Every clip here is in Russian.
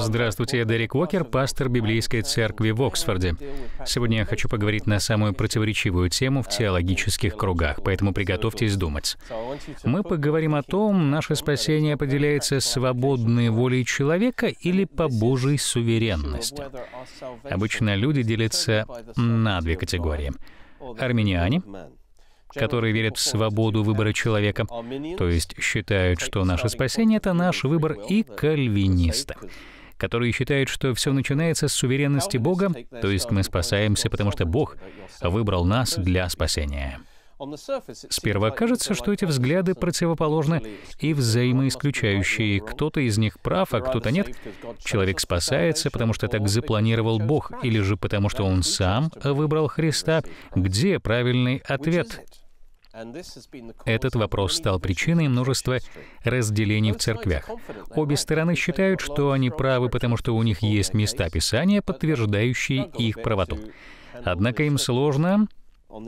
Здравствуйте, я Дерек Уокер, пастор Библейской церкви в Оксфорде. Сегодня я хочу поговорить на самую противоречивую тему в теологических кругах, поэтому приготовьтесь думать. Мы поговорим о том, наше спасение определяется свободной волей человека или по Божьей суверенности. Обычно люди делятся на две категории. Армяне которые верят в свободу выбора человека, то есть считают, что наше спасение — это наш выбор, и кальвинисты, которые считают, что все начинается с суверенности Бога, то есть мы спасаемся, потому что Бог выбрал нас для спасения. Сперва кажется, что эти взгляды противоположны и взаимоисключающие. Кто-то из них прав, а кто-то нет. Человек спасается, потому что так запланировал Бог, или же потому что он сам выбрал Христа. Где правильный ответ? Этот вопрос стал причиной множества разделений в церквях. Обе стороны считают, что они правы, потому что у них есть места Писания, подтверждающие их правоту. Однако им сложно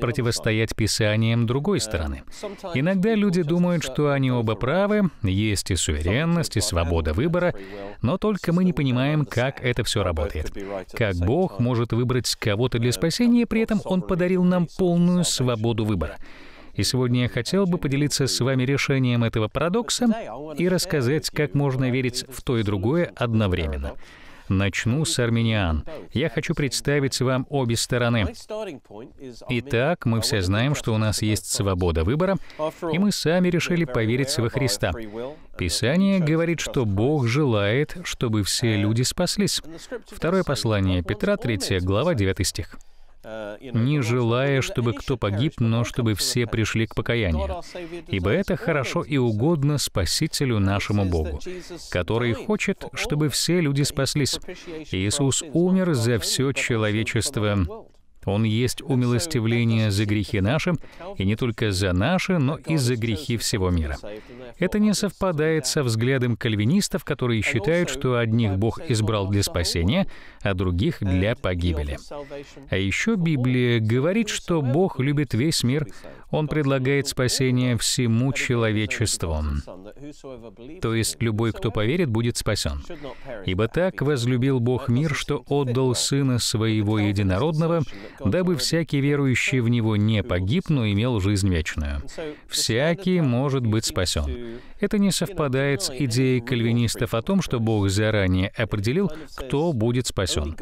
противостоять писаниям другой стороны. Иногда люди думают, что они оба правы, есть и суверенность, и свобода выбора, но только мы не понимаем, как это все работает. Как Бог может выбрать кого-то для спасения, при этом Он подарил нам полную свободу выбора. И сегодня я хотел бы поделиться с вами решением этого парадокса и рассказать, как можно верить в то и другое одновременно. Начну с Армениан. Я хочу представить вам обе стороны. Итак, мы все знаем, что у нас есть свобода выбора, и мы сами решили поверить во Христа. Писание говорит, что Бог желает, чтобы все люди спаслись. Второе послание Петра, 3 глава, 9 стих не желая, чтобы кто погиб, но чтобы все пришли к покаянию. Ибо это хорошо и угодно Спасителю нашему Богу, который хочет, чтобы все люди спаслись. Иисус умер за все человечество он есть умилостивление за грехи наши, и не только за наши, но и за грехи всего мира. Это не совпадает со взглядом кальвинистов, которые считают, что одних Бог избрал для спасения, а других — для погибели. А еще Библия говорит, что Бог любит весь мир, Он предлагает спасение всему человечеству. То есть любой, кто поверит, будет спасен. «Ибо так возлюбил Бог мир, что отдал Сына Своего Единородного, дабы всякий верующий в Него не погиб, но имел жизнь вечную. Всякий может быть спасен. Это не совпадает с идеей кальвинистов о том, что Бог заранее определил, кто будет спасен.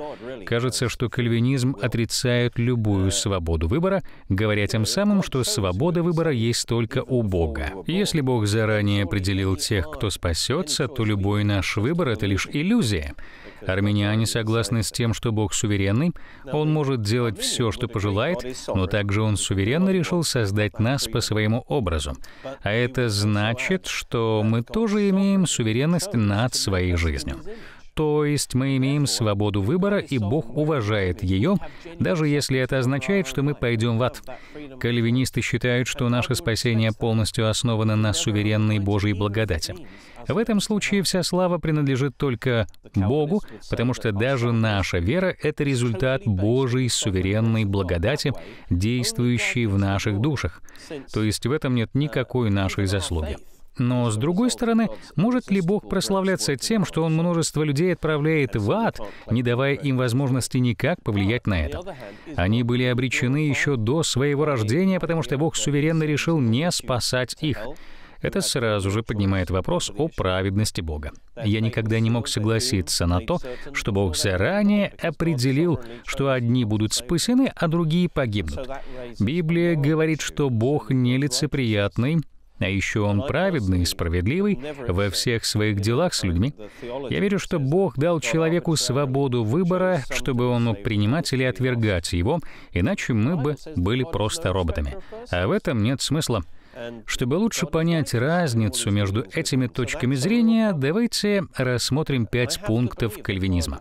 Кажется, что кальвинизм отрицает любую свободу выбора, говоря тем самым, что свобода выбора есть только у Бога. Если Бог заранее определил тех, кто спасется, то любой наш выбор — это лишь иллюзия. Армяне согласны с тем, что Бог суверенный, Он может делать все, что пожелает, но также Он суверенно решил создать нас по своему образу. А это значит, что мы тоже имеем суверенность над своей жизнью. То есть мы имеем свободу выбора, и Бог уважает ее, даже если это означает, что мы пойдем в ад. Кальвинисты считают, что наше спасение полностью основано на суверенной Божьей благодати. В этом случае вся слава принадлежит только Богу, потому что даже наша вера — это результат Божьей суверенной благодати, действующей в наших душах. То есть в этом нет никакой нашей заслуги. Но, с другой стороны, может ли Бог прославляться тем, что Он множество людей отправляет в ад, не давая им возможности никак повлиять на это? Они были обречены еще до своего рождения, потому что Бог суверенно решил не спасать их. Это сразу же поднимает вопрос о праведности Бога. Я никогда не мог согласиться на то, что Бог заранее определил, что одни будут спасены, а другие погибнут. Библия говорит, что Бог нелицеприятный, а еще Он праведный и справедливый во всех своих делах с людьми. Я верю, что Бог дал человеку свободу выбора, чтобы он мог принимать или отвергать его, иначе мы бы были просто роботами. А в этом нет смысла. Чтобы лучше понять разницу между этими точками зрения, давайте рассмотрим пять пунктов кальвинизма.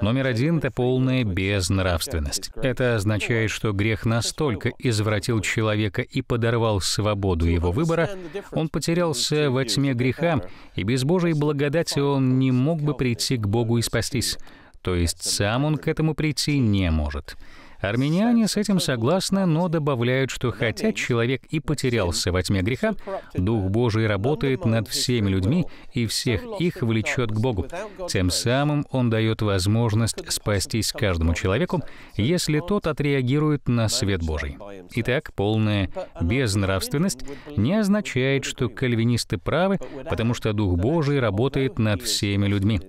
Номер один — это полная безнравственность. Это означает, что грех настолько извратил человека и подорвал свободу его выбора, он потерялся во тьме греха, и без Божьей благодати он не мог бы прийти к Богу и спастись. То есть сам он к этому прийти не может. Армяне с этим согласны, но добавляют, что хотя человек и потерялся во тьме греха, Дух Божий работает над всеми людьми и всех их влечет к Богу. Тем самым Он дает возможность спастись каждому человеку, если тот отреагирует на свет Божий. Итак, полная безнравственность не означает, что кальвинисты правы, потому что Дух Божий работает над всеми людьми.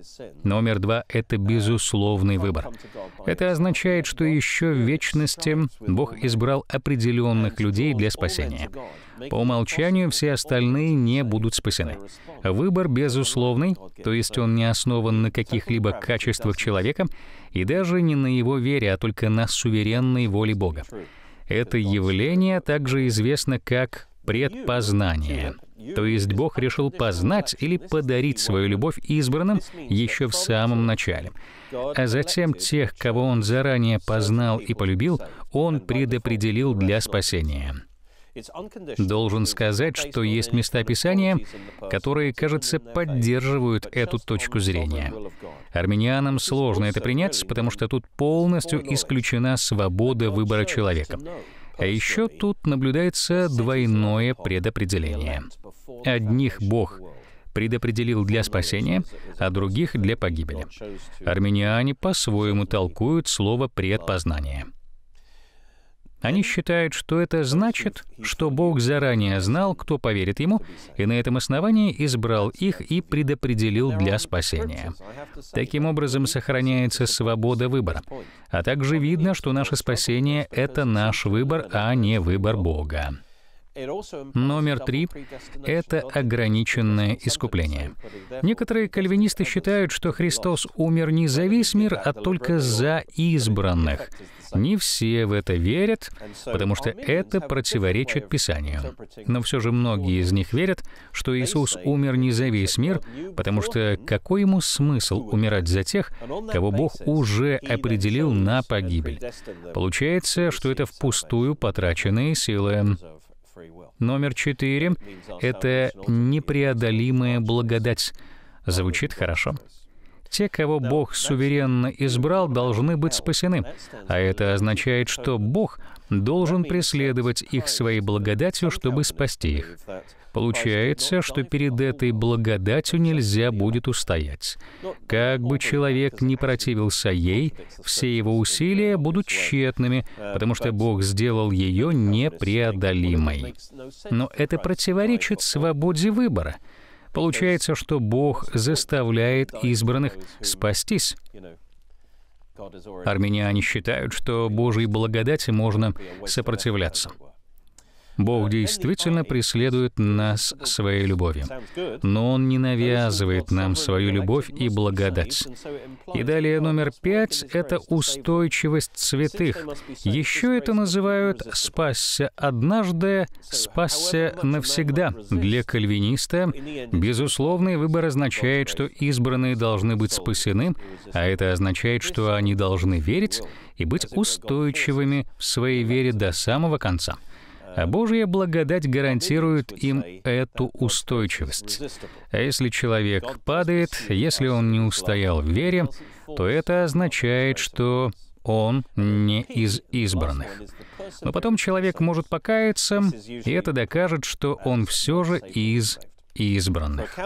Номер два — это безусловный выбор. Это означает, что еще вечности Бог избрал определенных людей для спасения. По умолчанию все остальные не будут спасены. Выбор безусловный, то есть он не основан на каких-либо качествах человека и даже не на его вере, а только на суверенной воле Бога. Это явление также известно как предпознание. То есть Бог решил познать или подарить свою любовь избранным еще в самом начале. А затем тех, кого Он заранее познал и полюбил, Он предопределил для спасения. Должен сказать, что есть места Писания, которые, кажется, поддерживают эту точку зрения. Армянианам сложно это принять, потому что тут полностью исключена свобода выбора человека. А еще тут наблюдается двойное предопределение. Одних Бог предопределил для спасения, а других — для погибели. Армяне по-своему толкуют слово «предпознание». Они считают, что это значит, что Бог заранее знал, кто поверит Ему, и на этом основании избрал их и предопределил для спасения. Таким образом, сохраняется свобода выбора. А также видно, что наше спасение — это наш выбор, а не выбор Бога. Номер три — это ограниченное искупление. Некоторые кальвинисты считают, что Христос умер не за весь мир, а только за избранных. Не все в это верят, потому что это противоречит Писанию. Но все же многие из них верят, что Иисус умер не за весь мир, потому что какой ему смысл умирать за тех, кого Бог уже определил на погибель? Получается, что это впустую потраченные силы. Номер четыре — это непреодолимая благодать. Звучит хорошо. Те, кого Бог суверенно избрал, должны быть спасены. А это означает, что Бог должен преследовать их своей благодатью, чтобы спасти их. Получается, что перед этой благодатью нельзя будет устоять. Как бы человек не противился ей, все его усилия будут тщетными, потому что Бог сделал ее непреодолимой. Но это противоречит свободе выбора. Получается, что Бог заставляет избранных спастись. Армяне считают, что Божьей благодати можно сопротивляться. Бог действительно преследует нас своей любовью. Но Он не навязывает нам свою любовь и благодать. И далее номер пять — это устойчивость святых. Еще это называют «спасся однажды, спасся навсегда». Для кальвиниста, безусловный выбор означает, что избранные должны быть спасены, а это означает, что они должны верить и быть устойчивыми в своей вере до самого конца а Божья благодать гарантирует им эту устойчивость. А если человек падает, если он не устоял в вере, то это означает, что он не из избранных. Но потом человек может покаяться, и это докажет, что он все же из избранных.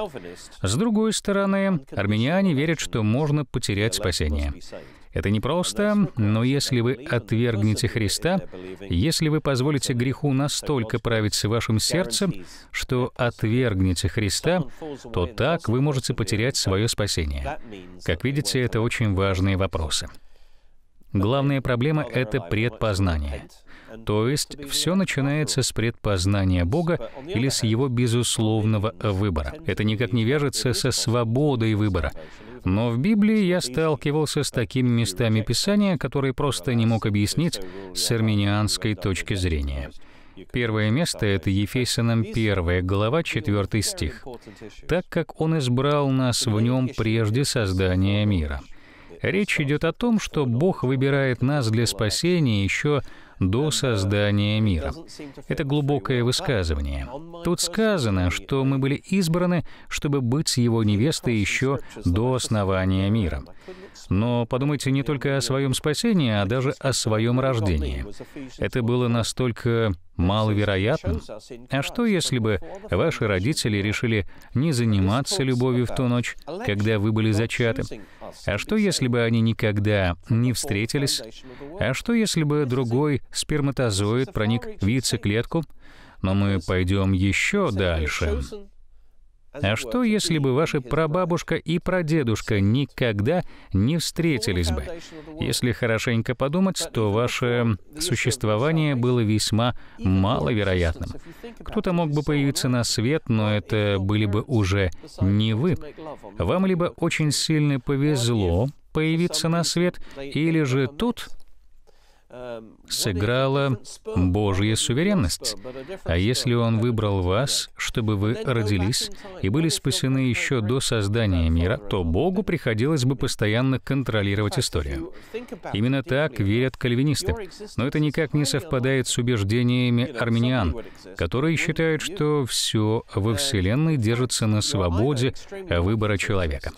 С другой стороны, армяне верят, что можно потерять спасение. Это непросто, но если вы отвергнете Христа, если вы позволите греху настолько править вашим сердцем, что отвергнете Христа, то так вы можете потерять свое спасение. Как видите, это очень важные вопросы. Главная проблема — это предпознание. То есть все начинается с предпознания Бога или с его безусловного выбора. Это никак не вяжется со свободой выбора. Но в Библии я сталкивался с такими местами Писания, которые просто не мог объяснить с армянианской точки зрения. Первое место — это Ефесянам 1, глава 4 стих. «Так как Он избрал нас в Нем прежде создания мира». Речь идет о том, что Бог выбирает нас для спасения еще до создания мира. Это глубокое высказывание. Тут сказано, что мы были избраны, чтобы быть с его невестой еще до основания мира. Но подумайте не только о своем спасении, а даже о своем рождении. Это было настолько маловероятным. А что, если бы ваши родители решили не заниматься любовью в ту ночь, когда вы были зачаты? А что, если бы они никогда не встретились? А что, если бы другой сперматозоид проник в яйцеклетку? Но мы пойдем еще дальше. А, а что, если бы ваша прабабушка и прадедушка никогда не встретились бы? Если хорошенько подумать, то ваше существование было весьма маловероятным. Кто-то мог бы появиться на свет, но а это были бы уже не вы. Вам либо очень сильно повезло появиться на свет, или же тут сыграла Божья суверенность. А если Он выбрал вас, чтобы вы родились и были спасены еще до создания мира, то Богу приходилось бы постоянно контролировать историю. Именно так верят кальвинисты. Но это никак не совпадает с убеждениями армяниан, которые считают, что все во Вселенной держится на свободе выбора человека.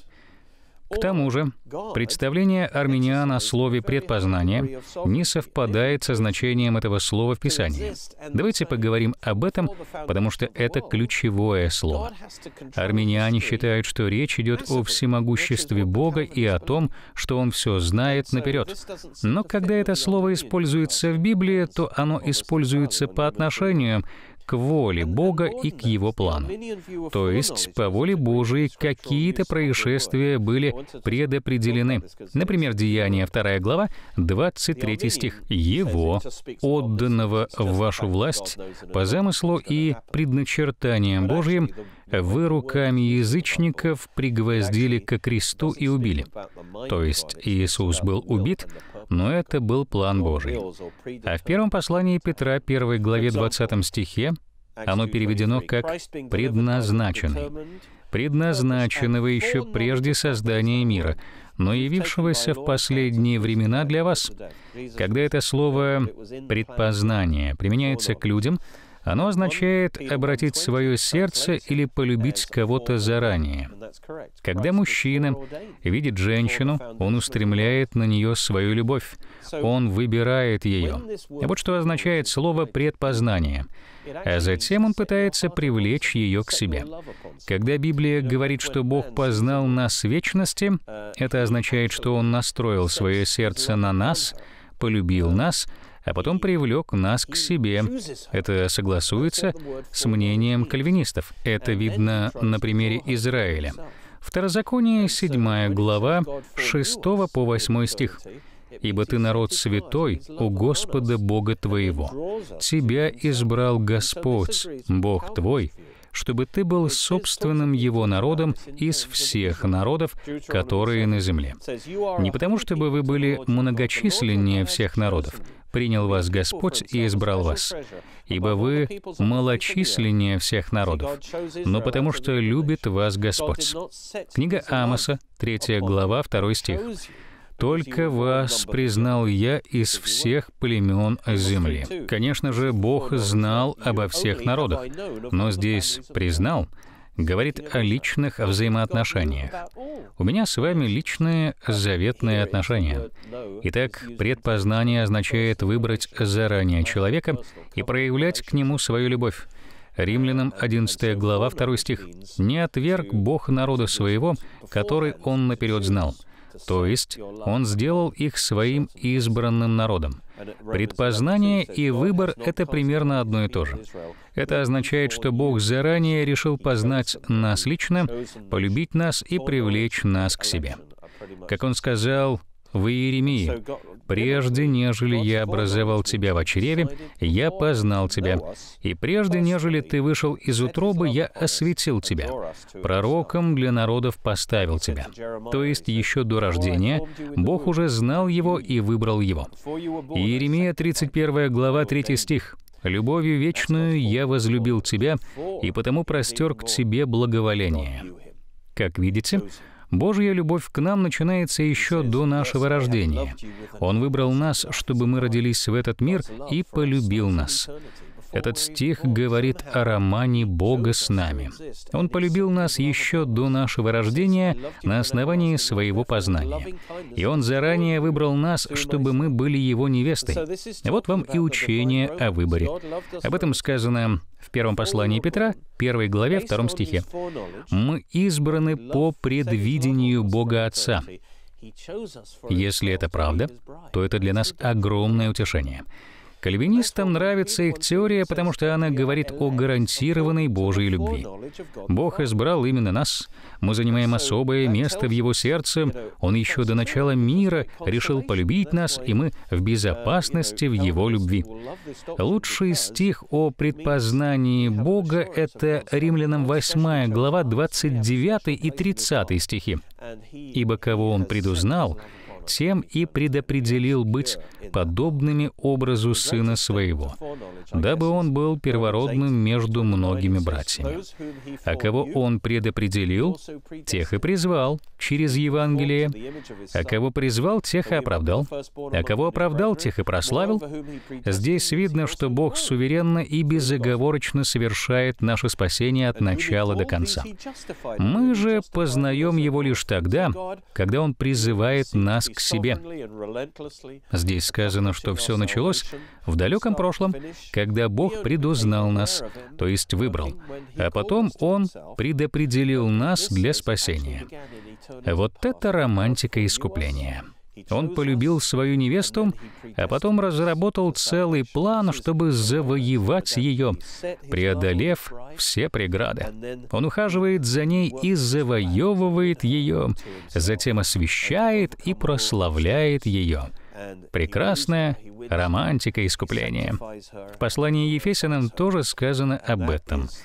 К тому же, представление армян о слове «предпознание» не совпадает со значением этого слова в Писании. Давайте поговорим об этом, потому что это ключевое слово. Армяне считают, что речь идет о всемогуществе Бога и о том, что Он все знает наперед. Но когда это слово используется в Библии, то оно используется по отношению к воле Бога и к Его плану. То есть, по воле Божией какие-то происшествия были предопределены. Например, Деяние 2 глава, 23 стих. «Его, отданного в вашу власть, по замыслу и предначертаниям Божьим, вы руками язычников пригвоздили ко кресту и убили». То есть Иисус был убит, но это был план Божий. А в первом послании Петра, 1 главе 20 стихе, оно переведено как «предназначенный», предназначенного еще прежде создания мира, но явившегося в последние времена для вас. Когда это слово «предпознание» применяется к людям, оно означает обратить свое сердце или полюбить кого-то заранее. Когда мужчина видит женщину, он устремляет на нее свою любовь. Он выбирает ее. Вот что означает слово «предпознание». А затем он пытается привлечь ее к себе. Когда Библия говорит, что Бог познал нас в вечности, uh, это означает, что Он настроил свое сердце на нас, полюбил uh, нас — а потом привлек нас к себе. Это согласуется с мнением кальвинистов. Это видно на примере Израиля. Второзаконие, 7 глава, 6 по 8 стих. «Ибо ты народ святой у Господа Бога твоего. Тебя избрал Господь, Бог твой, чтобы ты был собственным его народом из всех народов, которые на земле. Не потому, чтобы вы были многочисленнее всех народов, принял вас Господь и избрал вас, ибо вы малочисленнее всех народов, но потому что любит вас Господь. Книга Амоса, 3 глава, 2 стих. Только вас признал я из всех племен земли. Конечно же, Бог знал обо всех народах, но здесь «признал» говорит о личных взаимоотношениях. У меня с вами личные заветные отношения. Итак, предпознание означает выбрать заранее человека и проявлять к нему свою любовь. Римлянам 11 глава 2 стих. «Не отверг Бог народа своего, который он наперед знал, то есть Он сделал их своим избранным народом. Предпознание и выбор — это примерно одно и то же. Это означает, что Бог заранее решил познать нас лично, полюбить нас и привлечь нас к себе. Как он сказал, в Иеремии. «Прежде, нежели я образовал тебя в чреве, я познал тебя, и прежде, нежели ты вышел из утробы, я осветил тебя, пророком для народов поставил тебя». То есть еще до рождения Бог уже знал его и выбрал его. Иеремия 31 глава 3 стих. «Любовью вечную я возлюбил тебя, и потому простер к тебе благоволение». Как видите, Божья любовь к нам начинается еще до нашего рождения. Он выбрал нас, чтобы мы родились в этот мир и полюбил нас. Этот стих говорит о романе Бога с нами. Он полюбил нас еще до нашего рождения на основании своего познания. И Он заранее выбрал нас, чтобы мы были Его невестой. Вот вам и учение о выборе. Об этом сказано в первом послании Петра, первой главе, втором стихе. «Мы избраны по предвидению Бога Отца». Если это правда, то это для нас огромное утешение. Кальвинистам нравится их теория, потому что она говорит о гарантированной Божьей любви. Бог избрал именно нас, мы занимаем особое место в Его сердце, Он еще до начала мира решил полюбить нас, и мы в безопасности в Его любви. Лучший стих о предпознании Бога — это Римлянам 8 глава 29 и 30 стихи. «Ибо кого Он предузнал, тем и предопределил быть подобными образу сына своего, дабы он был первородным между многими братьями. А кого он предопределил, тех и призвал через Евангелие, а кого призвал, тех и оправдал, а кого оправдал, тех и прославил. Здесь видно, что Бог суверенно и безоговорочно совершает наше спасение от начала до конца. Мы же познаем Его лишь тогда, когда Он призывает нас к себе. Здесь сказано, что все началось в далеком прошлом, когда Бог предузнал нас, то есть выбрал, а потом Он предопределил нас для спасения. Вот это романтика искупления. Он полюбил свою невесту, а потом разработал целый план, чтобы завоевать ее, преодолев все преграды. Он ухаживает за ней и завоевывает ее, затем освещает и прославляет ее. Прекрасная романтика искупления. В послании Ефесянам тоже сказано об этом —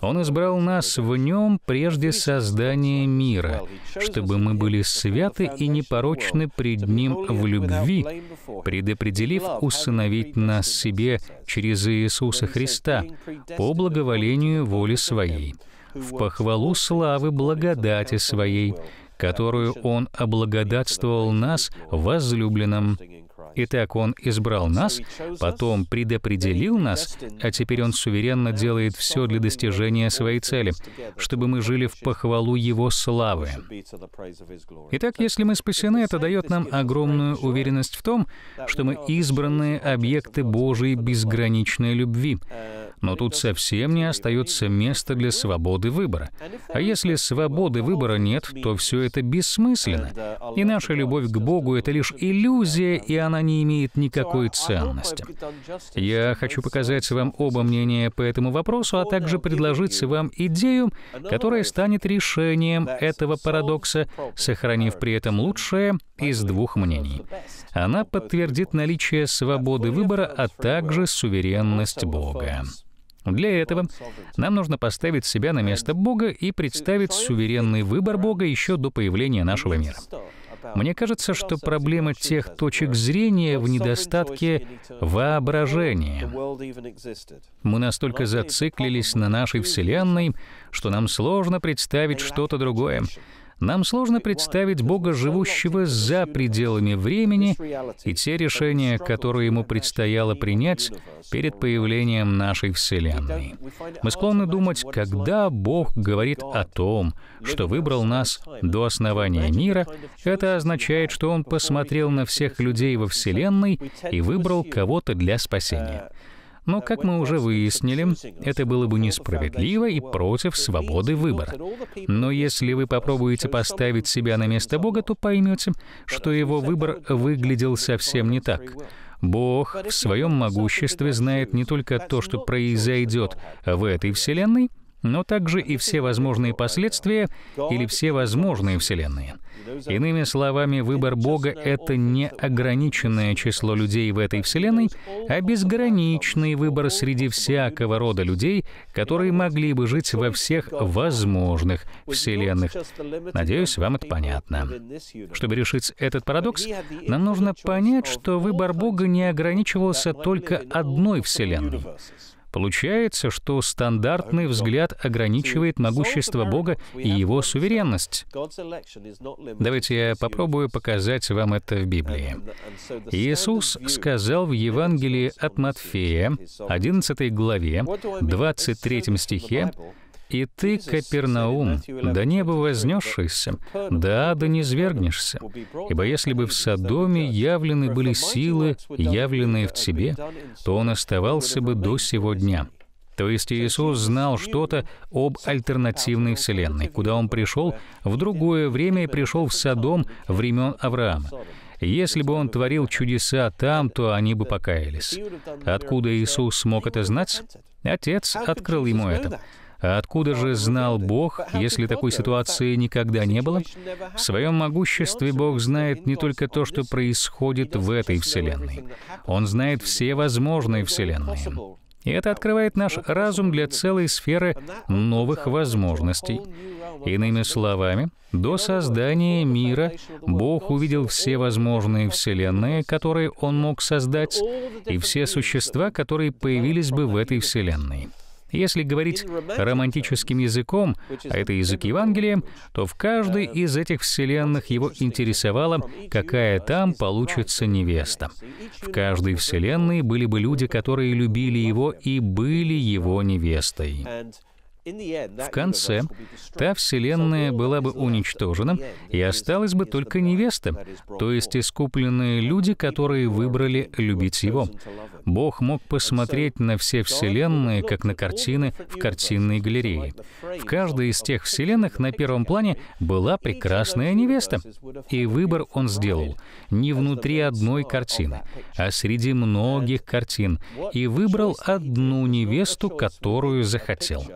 он избрал нас в нем прежде создания мира, чтобы мы были святы и непорочны пред Ним в любви, предопределив усыновить нас себе через Иисуса Христа по благоволению воли Своей, в похвалу славы благодати Своей, которую Он облагодатствовал нас возлюбленным. Итак, Он избрал нас, потом предопределил нас, а теперь Он суверенно делает все для достижения своей цели, чтобы мы жили в похвалу Его славы. Итак, если мы спасены, это дает нам огромную уверенность в том, что мы избранные объекты Божьей безграничной любви, но тут совсем не остается места для свободы выбора. А если свободы выбора нет, то все это бессмысленно. И наша любовь к Богу — это лишь иллюзия, и она не имеет никакой ценности. Я хочу показать вам оба мнения по этому вопросу, а также предложить вам идею, которая станет решением этого парадокса, сохранив при этом лучшее из двух мнений. Она подтвердит наличие свободы выбора, а также суверенность Бога. Для этого нам нужно поставить себя на место Бога и представить суверенный выбор Бога еще до появления нашего мира. Мне кажется, что проблема тех точек зрения в недостатке воображения. Мы настолько зациклились на нашей Вселенной, что нам сложно представить что-то другое. Нам сложно представить Бога, живущего за пределами времени, и те решения, которые ему предстояло принять перед появлением нашей Вселенной. Мы склонны думать, когда Бог говорит о том, что выбрал нас до основания мира, это означает, что Он посмотрел на всех людей во Вселенной и выбрал кого-то для спасения. Но, как мы уже выяснили, это было бы несправедливо и против свободы выбора. Но если вы попробуете поставить себя на место Бога, то поймете, что его выбор выглядел совсем не так. Бог в своем могуществе знает не только то, что произойдет в этой Вселенной, но также и все возможные последствия или все возможные вселенные. Иными словами, выбор Бога — это не ограниченное число людей в этой вселенной, а безграничный выбор среди всякого рода людей, которые могли бы жить во всех возможных вселенных. Надеюсь, вам это понятно. Чтобы решить этот парадокс, нам нужно понять, что выбор Бога не ограничивался только одной вселенной. Получается, что стандартный взгляд ограничивает могущество Бога и его суверенность. Давайте я попробую показать вам это в Библии. Иисус сказал в Евангелии от Матфея, 11 главе, 23 стихе, и ты, Капернаум, до неба вознесшийся, да, ада не звергнешься. Ибо если бы в Содоме явлены были силы, явленные в тебе, то он оставался бы до сего дня». То есть Иисус знал что-то об альтернативной вселенной, куда Он пришел в другое время и пришел в Содом времен Авраама. Если бы он творил чудеса там, то они бы покаялись. Откуда Иисус смог это знать? Отец открыл ему это. А откуда же знал Бог, если такой ситуации никогда не было? В своем могуществе Бог знает не только то, что происходит в этой Вселенной. Он знает все возможные Вселенные. И это открывает наш разум для целой сферы новых возможностей. Иными словами, до создания мира Бог увидел все возможные вселенные, которые Он мог создать, и все существа, которые появились бы в этой вселенной. Если говорить романтическим языком, а это язык Евангелия, то в каждой из этих вселенных его интересовало, какая там получится невеста. В каждой вселенной были бы люди, которые любили его и были его невестой. В конце та вселенная была бы уничтожена, и осталась бы только невеста, то есть искупленные люди, которые выбрали любить его. Бог мог посмотреть на все вселенные, как на картины в картинной галерее. В каждой из тех вселенных на первом плане была прекрасная невеста, и выбор он сделал не внутри одной картины, а среди многих картин, и выбрал одну невесту, которую захотел.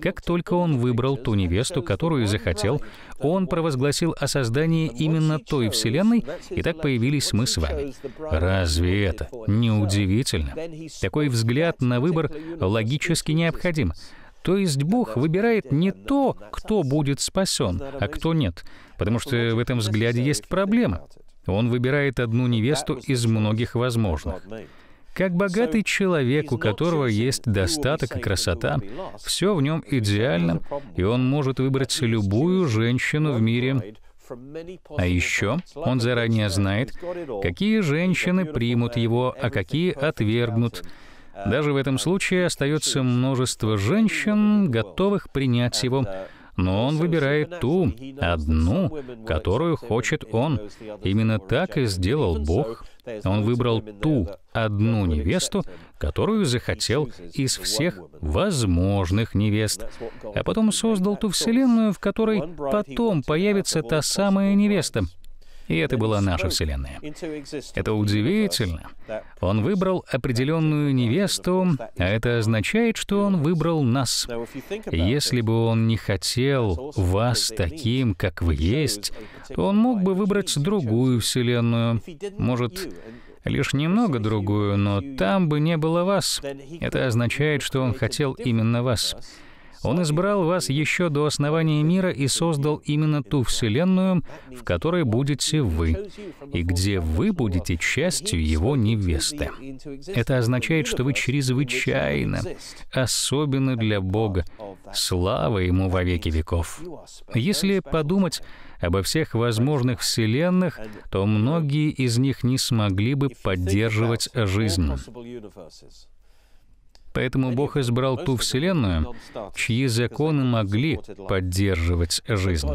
Как только он выбрал ту невесту, которую захотел, он провозгласил о создании именно той вселенной, и так появились мы с вами. Разве это не удивительно? Такой взгляд на выбор логически необходим. То есть Бог выбирает не то, кто будет спасен, а кто нет, потому что в этом взгляде есть проблема. Он выбирает одну невесту из многих возможных. Как богатый человек, у которого есть достаток и красота, все в нем идеально, и он может выбрать любую женщину в мире, а еще он заранее знает, какие женщины примут его, а какие отвергнут. Даже в этом случае остается множество женщин, готовых принять его, uh, но он выбирает ту, одну, которую хочет он. Именно так и сделал Бог. Он выбрал ту одну невесту, которую захотел из всех возможных невест, а потом создал ту вселенную, в которой потом появится та самая невеста, и это была наша Вселенная. Это удивительно. Он выбрал определенную невесту, а это означает, что он выбрал нас. Если бы он не хотел вас таким, как вы есть, то он мог бы выбрать другую Вселенную. Может, лишь немного другую, но там бы не было вас. Это означает, что он хотел именно вас. Он избрал вас еще до основания мира и создал именно ту Вселенную, в которой будете вы, и где вы будете частью Его невесты. Это означает, что вы чрезвычайно, особенно для Бога, слава Ему во веки веков. Если подумать обо всех возможных вселенных, то многие из них не смогли бы поддерживать жизнь. Поэтому Бог избрал ту Вселенную, чьи законы могли поддерживать жизнь.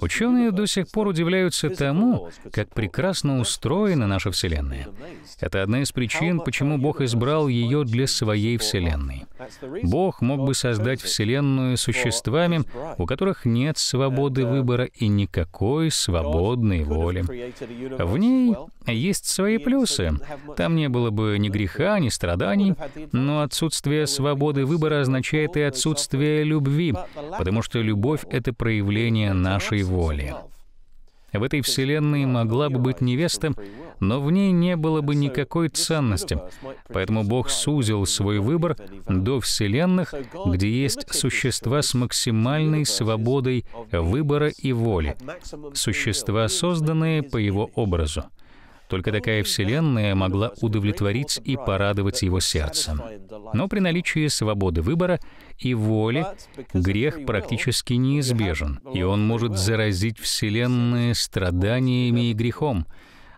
Ученые до сих пор удивляются тому, как прекрасно устроена наша Вселенная. Это одна из причин, почему Бог избрал ее для своей Вселенной. Бог мог бы создать Вселенную существами, у которых нет свободы выбора и никакой свободной воли. В ней есть свои плюсы. Там не было бы ни греха, ни страданий, но отсюда отсутствие свободы выбора означает и отсутствие любви, потому что любовь — это проявление нашей воли. В этой вселенной могла бы быть невеста, но в ней не было бы никакой ценности. Поэтому Бог сузил свой выбор до вселенных, где есть существа с максимальной свободой выбора и воли, существа, созданные по его образу. Только такая Вселенная могла удовлетворить и порадовать его сердцем. Но при наличии свободы выбора и воли грех практически неизбежен, и он может заразить Вселенную страданиями и грехом,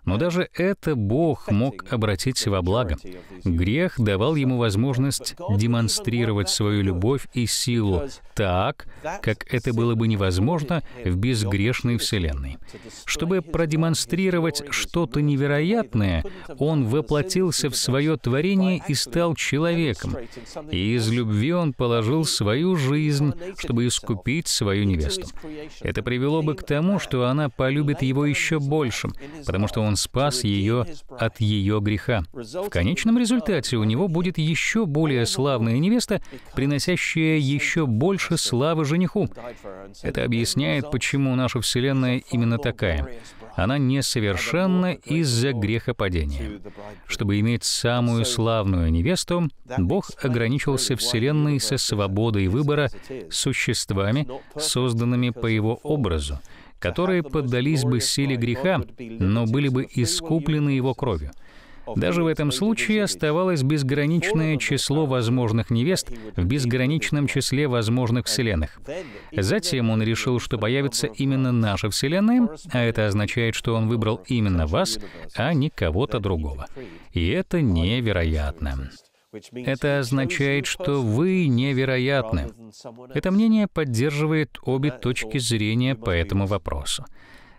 но даже это Бог мог обратить во благо. Грех давал ему возможность демонстрировать свою любовь и силу так, как это было бы невозможно в безгрешной Вселенной. Чтобы продемонстрировать что-то невероятное, Он воплотился в свое творение и стал человеком. И из любви Он положил свою жизнь, чтобы искупить свою невесту. Это привело бы к тому, что она uh, полюбит его еще больше, потому что он он спас ее от ее греха. В конечном результате у него будет еще более славная невеста, приносящая еще больше славы жениху. Это объясняет, почему наша Вселенная именно такая. Она несовершенна из-за грехопадения. Чтобы иметь самую славную невесту, Бог ограничился Вселенной со свободой выбора существами, созданными по его образу — которые поддались бы силе греха, но были бы искуплены его кровью. Даже в этом случае оставалось безграничное число возможных невест в безграничном числе возможных вселенных. Затем он решил, что появится именно наша вселенная, а это означает, что он выбрал именно вас, а не кого-то другого. И это невероятно. Это означает, что вы невероятны. Это мнение поддерживает обе точки зрения по этому вопросу.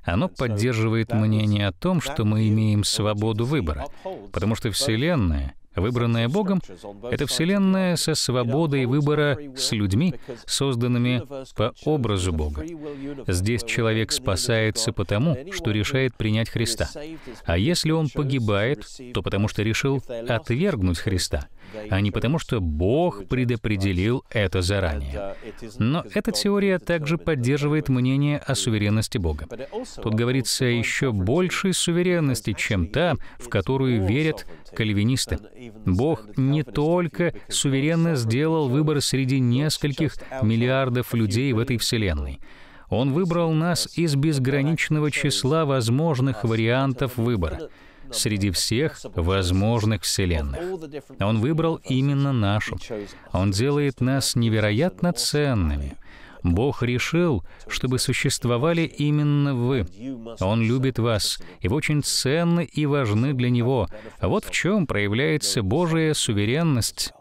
Оно поддерживает мнение о том, что мы имеем свободу выбора, потому что Вселенная — выбранная Богом, это Вселенная со свободой выбора с людьми, созданными по образу Бога. Здесь человек спасается потому, что решает принять Христа. А если он погибает, то потому что решил отвергнуть Христа — а не потому, что Бог предопределил это заранее. Но эта теория также поддерживает мнение о суверенности Бога. Тут говорится о еще большей суверенности, чем та, в которую верят кальвинисты. Бог не только суверенно сделал выбор среди нескольких миллиардов людей в этой Вселенной, он выбрал нас из безграничного числа возможных вариантов выбора — среди всех возможных вселенных. Он выбрал именно нашу. Он делает нас невероятно ценными. Бог решил, чтобы существовали именно вы. Он любит вас, и вы очень ценны и важны для Него. Вот в чем проявляется Божья суверенность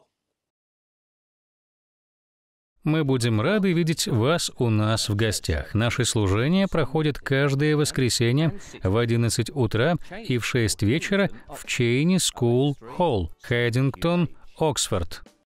мы будем рады видеть вас у нас в гостях. Наши служения проходят каждое воскресенье в 11 утра и в 6 вечера в Чейни Скул Холл, Хэддингтон, Оксфорд.